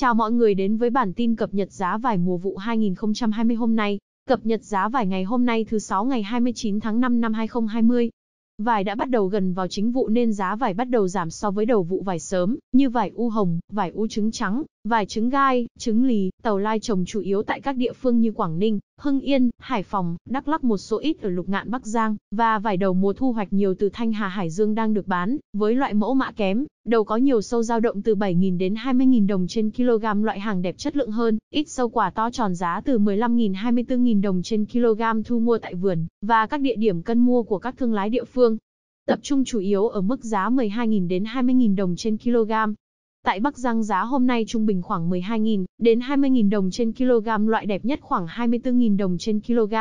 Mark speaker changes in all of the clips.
Speaker 1: Chào mọi người đến với bản tin cập nhật giá vải mùa vụ 2020 hôm nay, cập nhật giá vải ngày hôm nay thứ 6 ngày 29 tháng 5 năm 2020. Vải đã bắt đầu gần vào chính vụ nên giá vải bắt đầu giảm so với đầu vụ vải sớm, như vải u hồng, vải u trứng trắng, Vải trứng gai, trứng lì, tàu lai trồng chủ yếu tại các địa phương như Quảng Ninh, Hưng Yên, Hải Phòng, Đắk Lắc một số ít ở Lục Ngạn Bắc Giang, và vải đầu mùa thu hoạch nhiều từ Thanh Hà Hải Dương đang được bán, với loại mẫu mã kém, đầu có nhiều sâu dao động từ 7.000 đến 20.000 đồng trên kg loại hàng đẹp chất lượng hơn, ít sâu quả to tròn giá từ 15.000 24.000 đồng trên kg thu mua tại vườn, và các địa điểm cân mua của các thương lái địa phương tập trung chủ yếu ở mức giá 12.000 đến 20.000 đồng trên kg, Tại Bắc Giang giá hôm nay trung bình khoảng 12.000 đến 20.000 đồng trên kg, loại đẹp nhất khoảng 24.000 đồng trên kg.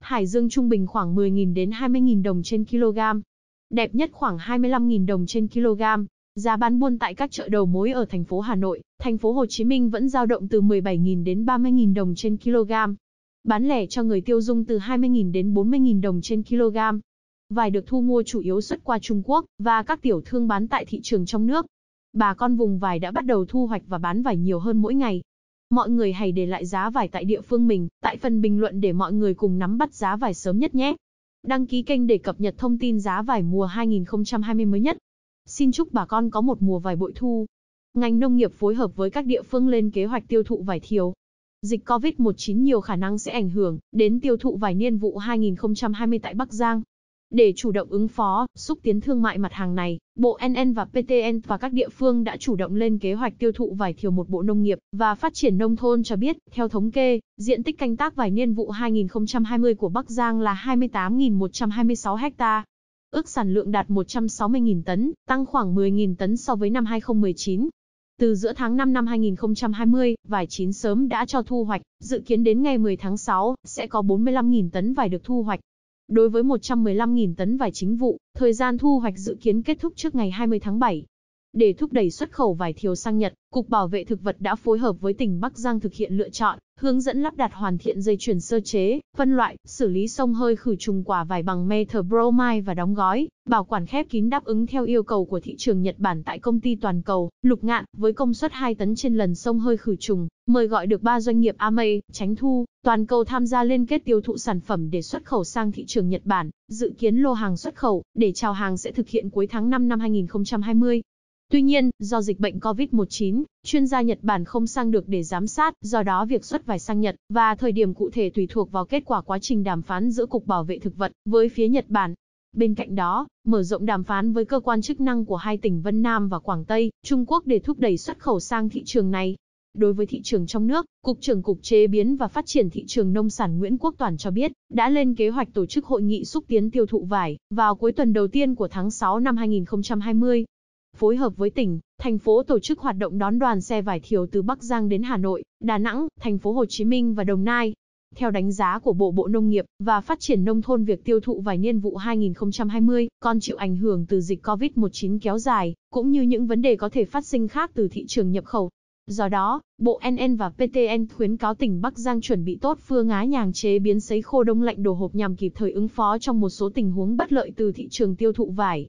Speaker 1: Hải Dương trung bình khoảng 10.000 đến 20.000 đồng trên kg. Đẹp nhất khoảng 25.000 đồng trên kg. Giá bán buôn tại các chợ đầu mối ở thành phố Hà Nội, thành phố Hồ Chí Minh vẫn dao động từ 17.000 đến 30.000 đồng trên kg. Bán lẻ cho người tiêu dùng từ 20.000 đến 40.000 đồng trên kg. Vải được thu mua chủ yếu xuất qua Trung Quốc và các tiểu thương bán tại thị trường trong nước bà con vùng vải đã bắt đầu thu hoạch và bán vải nhiều hơn mỗi ngày. Mọi người hãy để lại giá vải tại địa phương mình, tại phần bình luận để mọi người cùng nắm bắt giá vải sớm nhất nhé. Đăng ký kênh để cập nhật thông tin giá vải mùa 2020 mới nhất. Xin chúc bà con có một mùa vải bội thu. Ngành nông nghiệp phối hợp với các địa phương lên kế hoạch tiêu thụ vải thiều. Dịch COVID-19 nhiều khả năng sẽ ảnh hưởng đến tiêu thụ vải niên vụ 2020 tại Bắc Giang. Để chủ động ứng phó, xúc tiến thương mại mặt hàng này, Bộ NN và PTN và các địa phương đã chủ động lên kế hoạch tiêu thụ vải thiều một Bộ Nông nghiệp và Phát triển Nông thôn cho biết, theo thống kê, diện tích canh tác vải niên vụ 2020 của Bắc Giang là 28.126 ha. Ước sản lượng đạt 160.000 tấn, tăng khoảng 10.000 tấn so với năm 2019. Từ giữa tháng 5 năm 2020, vải chín sớm đã cho thu hoạch, dự kiến đến ngày 10 tháng 6, sẽ có 45.000 tấn vải được thu hoạch. Đối với 115.000 tấn vải chính vụ, thời gian thu hoạch dự kiến kết thúc trước ngày 20 tháng 7. Để thúc đẩy xuất khẩu vải thiều sang Nhật, Cục Bảo vệ Thực vật đã phối hợp với tỉnh Bắc Giang thực hiện lựa chọn, hướng dẫn lắp đặt hoàn thiện dây chuyển sơ chế, phân loại, xử lý sông hơi khử trùng quả vải bằng method bromide và đóng gói, bảo quản khép kín đáp ứng theo yêu cầu của thị trường Nhật Bản tại công ty toàn cầu, Lục Ngạn, với công suất 2 tấn trên lần sông hơi khử trùng, mời gọi được 3 doanh nghiệp Amay, Tránh Thu, toàn cầu tham gia liên kết tiêu thụ sản phẩm để xuất khẩu sang thị trường Nhật Bản, dự kiến lô hàng xuất khẩu để chào hàng sẽ thực hiện cuối tháng 5 năm 2020. Tuy nhiên, do dịch bệnh COVID-19, chuyên gia Nhật Bản không sang được để giám sát, do đó việc xuất vải sang Nhật và thời điểm cụ thể tùy thuộc vào kết quả quá trình đàm phán giữa Cục Bảo vệ Thực vật với phía Nhật Bản. Bên cạnh đó, mở rộng đàm phán với cơ quan chức năng của hai tỉnh Vân Nam và Quảng Tây, Trung Quốc để thúc đẩy xuất khẩu sang thị trường này. Đối với thị trường trong nước, Cục trưởng Cục Chế biến và Phát triển thị trường nông sản Nguyễn Quốc Toàn cho biết, đã lên kế hoạch tổ chức hội nghị xúc tiến tiêu thụ vải vào cuối tuần đầu tiên của tháng 6 năm 2020 phối hợp với tỉnh, thành phố tổ chức hoạt động đón đoàn xe vải thiều từ Bắc Giang đến Hà Nội, Đà Nẵng, thành phố Hồ Chí Minh và Đồng Nai. Theo đánh giá của Bộ Bộ Nông nghiệp và Phát triển Nông thôn việc tiêu thụ vải niên vụ 2020 còn chịu ảnh hưởng từ dịch COVID-19 kéo dài, cũng như những vấn đề có thể phát sinh khác từ thị trường nhập khẩu. Do đó, Bộ NN và PTN khuyến cáo tỉnh Bắc Giang chuẩn bị tốt phương á nhàng chế biến sấy khô đông lạnh đồ hộp nhằm kịp thời ứng phó trong một số tình huống bất lợi từ thị trường tiêu thụ vải.